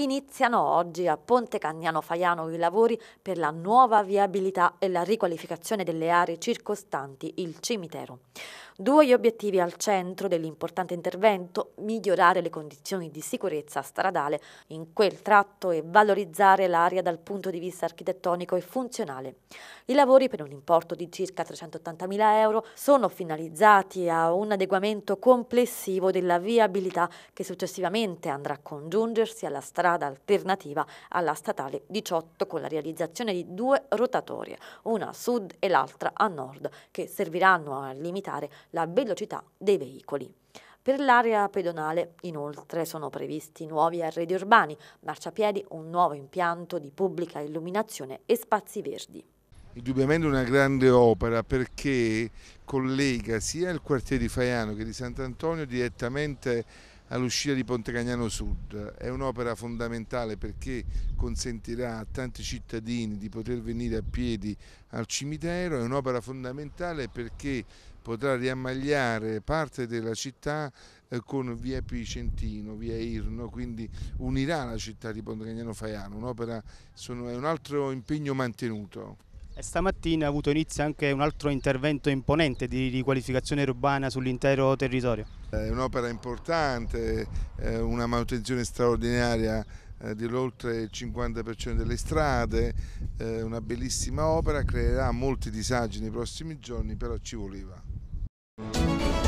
Iniziano oggi a Ponte Cagnano Faiano i lavori per la nuova viabilità e la riqualificazione delle aree circostanti il cimitero. Due obiettivi al centro dell'importante intervento, migliorare le condizioni di sicurezza stradale in quel tratto e valorizzare l'area dal punto di vista architettonico e funzionale. I lavori per un importo di circa 380.000 euro sono finalizzati a un adeguamento complessivo della viabilità che successivamente andrà a congiungersi alla strada alternativa alla statale 18 con la realizzazione di due rotatorie, una a sud e l'altra a nord, che serviranno a limitare la velocità dei veicoli. Per l'area pedonale inoltre sono previsti nuovi arredi urbani, marciapiedi, un nuovo impianto di pubblica illuminazione e spazi verdi. Indubbiamente una grande opera perché collega sia il quartiere di Faiano che di Sant'Antonio direttamente all'uscita di Ponte Cagnano Sud. È un'opera fondamentale perché consentirà a tanti cittadini di poter venire a piedi al cimitero, è un'opera fondamentale perché potrà riammagliare parte della città eh, con via Picentino, via Irno, quindi unirà la città di Ponte Cagnano Faiano, un'opera, è un altro impegno mantenuto. E stamattina ha avuto inizio anche un altro intervento imponente di riqualificazione urbana sull'intero territorio. È un'opera importante, una manutenzione straordinaria eh, dell'oltre il 50% delle strade, una bellissima opera, creerà molti disagi nei prossimi giorni, però ci voleva.